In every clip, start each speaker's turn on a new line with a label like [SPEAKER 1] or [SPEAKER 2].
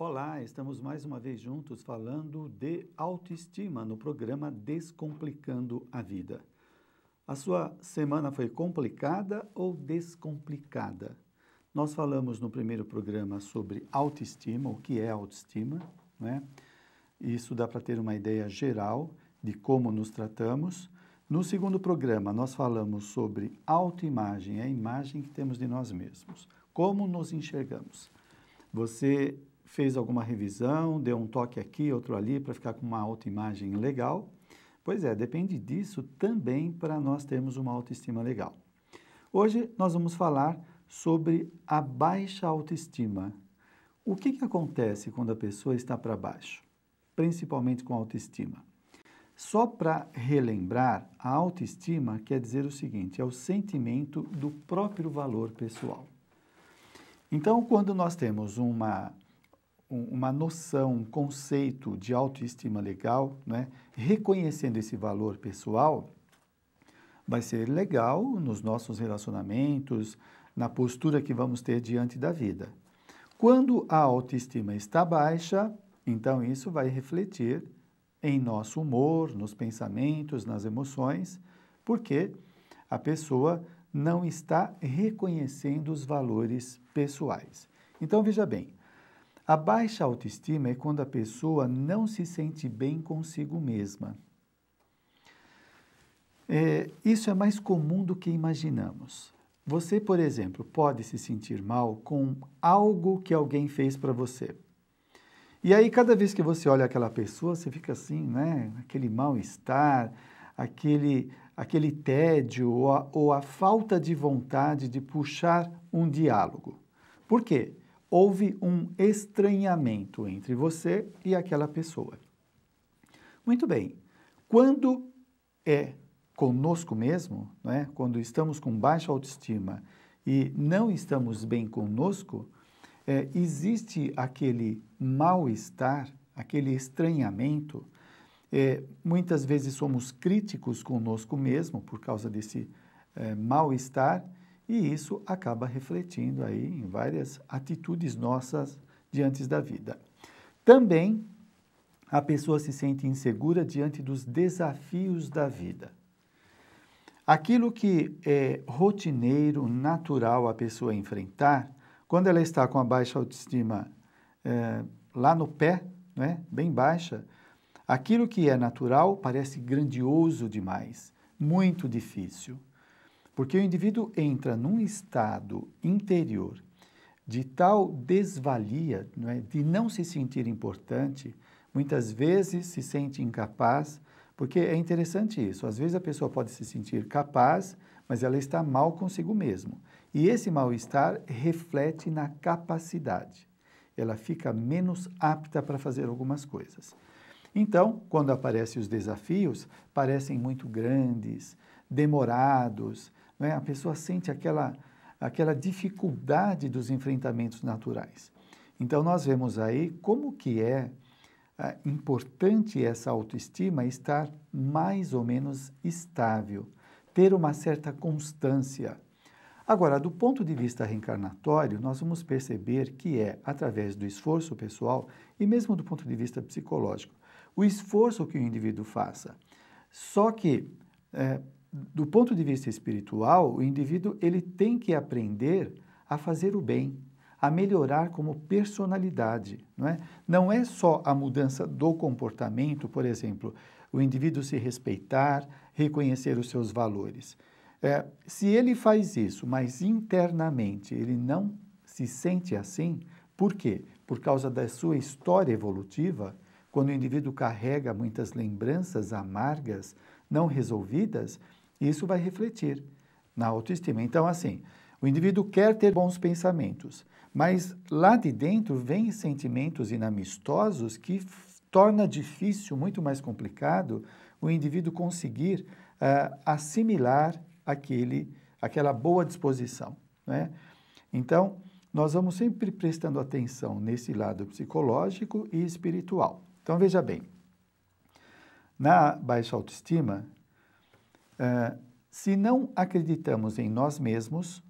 [SPEAKER 1] Olá, estamos mais uma vez juntos falando de autoestima no programa Descomplicando a Vida. A sua semana foi complicada ou descomplicada? Nós falamos no primeiro programa sobre autoestima, o que é autoestima, né? Isso dá para ter uma ideia geral de como nos tratamos. No segundo programa, nós falamos sobre autoimagem, a imagem que temos de nós mesmos, como nos enxergamos. Você fez alguma revisão, deu um toque aqui, outro ali, para ficar com uma autoimagem legal. Pois é, depende disso também para nós termos uma autoestima legal. Hoje nós vamos falar sobre a baixa autoestima. O que, que acontece quando a pessoa está para baixo, principalmente com autoestima? Só para relembrar, a autoestima quer dizer o seguinte: é o sentimento do próprio valor pessoal. Então, quando nós temos uma uma noção, um conceito de autoestima legal, né, reconhecendo esse valor pessoal, vai ser legal nos nossos relacionamentos, na postura que vamos ter diante da vida. Quando a autoestima está baixa, então isso vai refletir em nosso humor, nos pensamentos, nas emoções, porque a pessoa não está reconhecendo os valores pessoais. Então veja bem, a baixa autoestima é quando a pessoa não se sente bem consigo mesma. É, isso é mais comum do que imaginamos. Você, por exemplo, pode se sentir mal com algo que alguém fez para você. E aí, cada vez que você olha aquela pessoa, você fica assim, né? Aquele mal-estar, aquele, aquele tédio ou a, ou a falta de vontade de puxar um diálogo. Por quê? houve um estranhamento entre você e aquela pessoa. Muito bem, quando é conosco mesmo, não é? quando estamos com baixa autoestima e não estamos bem conosco, é, existe aquele mal-estar, aquele estranhamento. É, muitas vezes somos críticos conosco mesmo por causa desse é, mal-estar e isso acaba refletindo aí em várias atitudes nossas diante da vida. Também a pessoa se sente insegura diante dos desafios da vida. Aquilo que é rotineiro, natural a pessoa enfrentar, quando ela está com a baixa autoestima é, lá no pé, né, bem baixa, aquilo que é natural parece grandioso demais, muito difícil. Porque o indivíduo entra num estado interior de tal desvalia, não é? de não se sentir importante, muitas vezes se sente incapaz, porque é interessante isso. Às vezes a pessoa pode se sentir capaz, mas ela está mal consigo mesmo. E esse mal-estar reflete na capacidade. Ela fica menos apta para fazer algumas coisas. Então, quando aparecem os desafios, parecem muito grandes, demorados, né? a pessoa sente aquela, aquela dificuldade dos enfrentamentos naturais. Então nós vemos aí como que é ah, importante essa autoestima estar mais ou menos estável, ter uma certa constância. Agora, do ponto de vista reencarnatório, nós vamos perceber que é através do esforço pessoal e mesmo do ponto de vista psicológico, o esforço que o indivíduo faça. Só que é, do ponto de vista espiritual, o indivíduo ele tem que aprender a fazer o bem, a melhorar como personalidade, não é? Não é só a mudança do comportamento, por exemplo, o indivíduo se respeitar, reconhecer os seus valores. É, se ele faz isso, mas internamente ele não se sente assim, por quê? Por causa da sua história evolutiva, quando o indivíduo carrega muitas lembranças amargas não resolvidas, isso vai refletir na autoestima. Então, assim, o indivíduo quer ter bons pensamentos, mas lá de dentro vêm sentimentos inamistosos que torna difícil, muito mais complicado, o indivíduo conseguir uh, assimilar aquele, aquela boa disposição. Né? Então, nós vamos sempre prestando atenção nesse lado psicológico e espiritual. Então, veja bem, na baixa autoestima, ah, se não acreditamos em nós mesmos,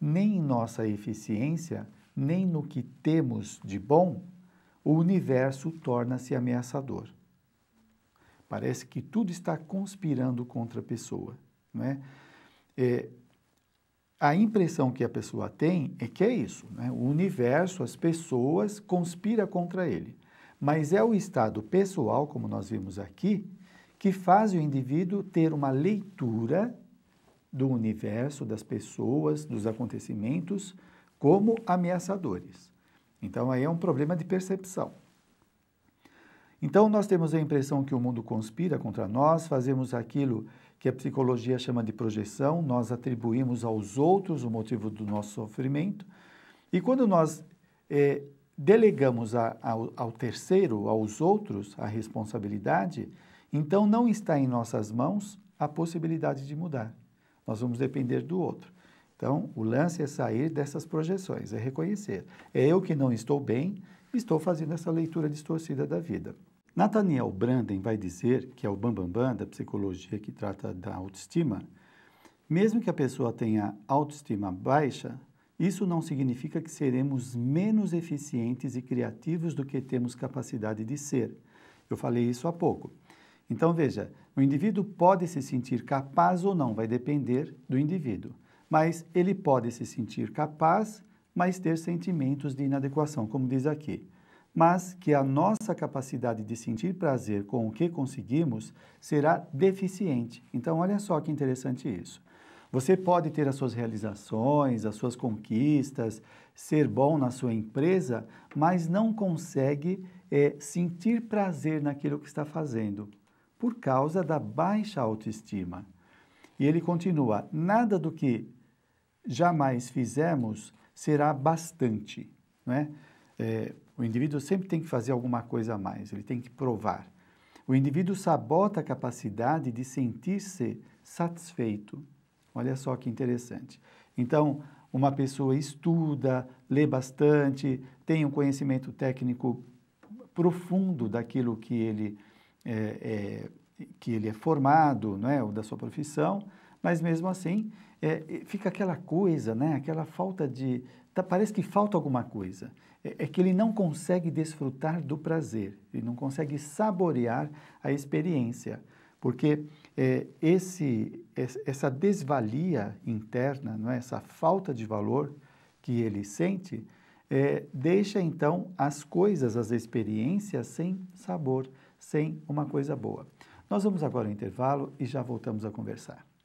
[SPEAKER 1] nem em nossa eficiência, nem no que temos de bom, o universo torna-se ameaçador. Parece que tudo está conspirando contra a pessoa. Não é? é a impressão que a pessoa tem é que é isso, é? o universo, as pessoas conspira contra ele. Mas é o estado pessoal, como nós vimos aqui, que faz o indivíduo ter uma leitura do universo, das pessoas, dos acontecimentos, como ameaçadores. Então, aí é um problema de percepção. Então, nós temos a impressão que o mundo conspira contra nós, fazemos aquilo que a psicologia chama de projeção, nós atribuímos aos outros o motivo do nosso sofrimento, e quando nós é, delegamos a, ao, ao terceiro, aos outros, a responsabilidade, então, não está em nossas mãos a possibilidade de mudar. Nós vamos depender do outro. Então, o lance é sair dessas projeções, é reconhecer. É eu que não estou bem, estou fazendo essa leitura distorcida da vida. Nathaniel Branden vai dizer, que é o bambambam bam, bam, da psicologia que trata da autoestima, mesmo que a pessoa tenha autoestima baixa, isso não significa que seremos menos eficientes e criativos do que temos capacidade de ser. Eu falei isso há pouco. Então, veja, o indivíduo pode se sentir capaz ou não, vai depender do indivíduo. Mas ele pode se sentir capaz, mas ter sentimentos de inadequação, como diz aqui. Mas que a nossa capacidade de sentir prazer com o que conseguimos será deficiente. Então, olha só que interessante isso. Você pode ter as suas realizações, as suas conquistas, ser bom na sua empresa, mas não consegue é, sentir prazer naquilo que está fazendo por causa da baixa autoestima. E ele continua: nada do que jamais fizemos será bastante. Né? É, o indivíduo sempre tem que fazer alguma coisa a mais, ele tem que provar. O indivíduo sabota a capacidade de sentir-se satisfeito. Olha só que interessante. Então, uma pessoa estuda, lê bastante, tem um conhecimento técnico profundo daquilo que ele é, é, que ele é formado, é, ou da sua profissão, mas mesmo assim é, fica aquela coisa, né, aquela falta de. Tá, parece que falta alguma coisa. É, é que ele não consegue desfrutar do prazer, ele não consegue saborear a experiência, porque é, esse, essa desvalia interna, não é? essa falta de valor que ele sente, é, deixa então as coisas, as experiências sem sabor, sem uma coisa boa. Nós vamos agora ao intervalo e já voltamos a conversar.